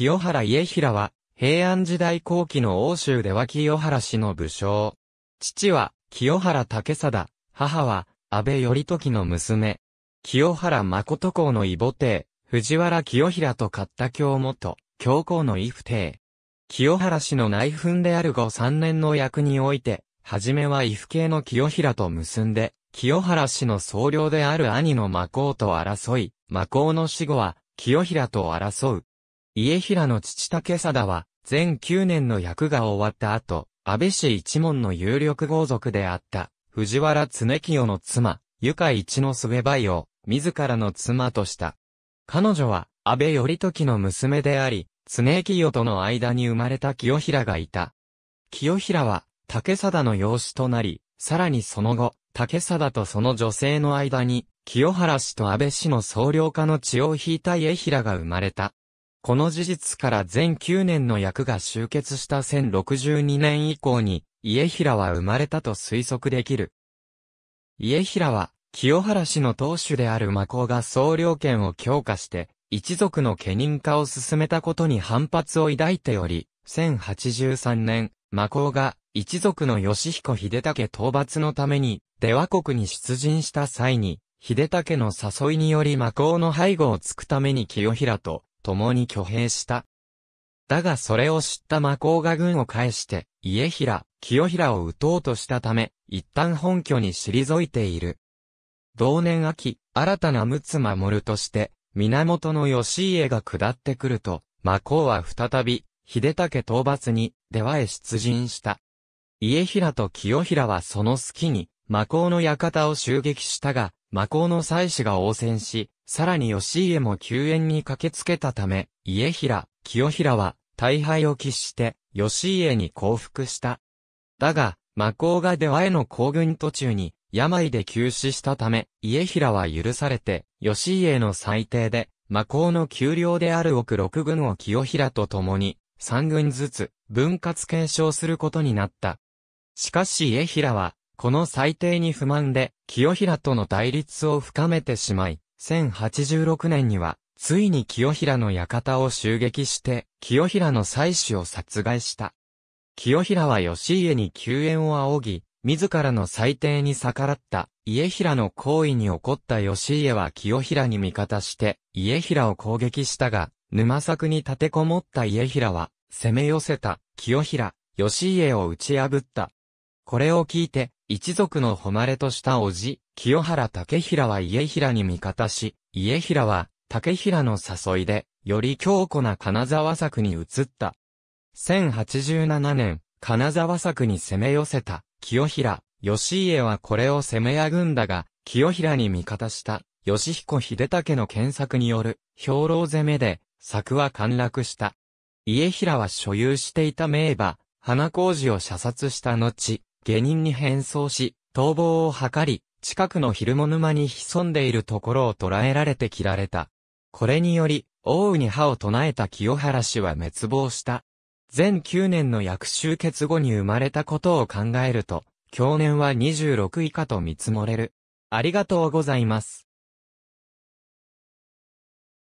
清原家平は、平安時代後期の欧州では清原氏の武将。父は、清原武貞、母は、安倍頼時の娘。清原誠公の異母帝、藤原清平と勝った京元、教皇の異父帝。清原氏の内紛である後三年の役において、はじめは異父系の清平と結んで、清原氏の総領である兄の誠と争い、誠の死後は、清平と争う。家平の父竹貞は、全9年の役が終わった後、安倍氏一門の有力豪族であった、藤原常清の妻、ゆか一のすべばいを、自らの妻とした。彼女は、安倍頼時の娘であり、常清との間に生まれた清平がいた。清平は、竹貞の養子となり、さらにその後、竹貞とその女性の間に、清原氏と安倍氏の総領家の血を引いた家平が生まれた。この事実から全9年の役が集結した1062年以降に、家平は生まれたと推測できる。家平は、清原氏の当主である魔法が総領権を強化して、一族の家人化を進めたことに反発を抱いており、1083年、魔法が一族の吉彦秀武討伐のために、出羽国に出陣した際に、秀武の誘いにより魔法の背後をつくために清平と共に挙兵した。だがそれを知った魔法が軍を返して、家平、清平を撃とうとしたため、一旦本拠に退いている。同年秋、新たな陸奥守として、源義家が下ってくると、魔法は再び、秀武討伐に、出羽へ出陣した。家平と清平はその隙に、魔法の館を襲撃したが、魔皇の妻子が応戦し、さらに義家も救援に駆けつけたため、家平、清平は、大敗を喫して、義家に降伏した。だが、魔皇が出羽への行軍途中に、病で急死したため、家平は許されて、義家の最低で、魔皇の給料である奥六軍を清平と共に、三軍ずつ、分割検証することになった。しかし家平は、この裁定に不満で、清平との対立を深めてしまい、1086年には、ついに清平の館を襲撃して、清平の妻子を殺害した。清平は義家に救援を仰ぎ、自らの裁定に逆らった家平の行為に怒った義家は清平に味方して家平を攻撃したが、沼作に立てこもった家平は攻め寄せた清平、義家を打ち破った。これを聞いて、一族の誉れとした叔父、清原竹平は家平に味方し、家平は竹平の誘いで、より強固な金沢作に移った。1087年、金沢作に攻め寄せた、清平、義家はこれを攻めやぐんだが、清平に味方した、義彦秀武の検索による、兵糧攻めで、作は陥落した。家平は所有していた名馬、花工事を射殺した後、下人に変装し、逃亡を図り、近くの昼間沼に潜んでいるところを捕らえられて切られた。これにより、大雨に歯を唱えた清原氏は滅亡した。全9年の役集結後に生まれたことを考えると、去年は26以下と見積もれる。ありがとうございます。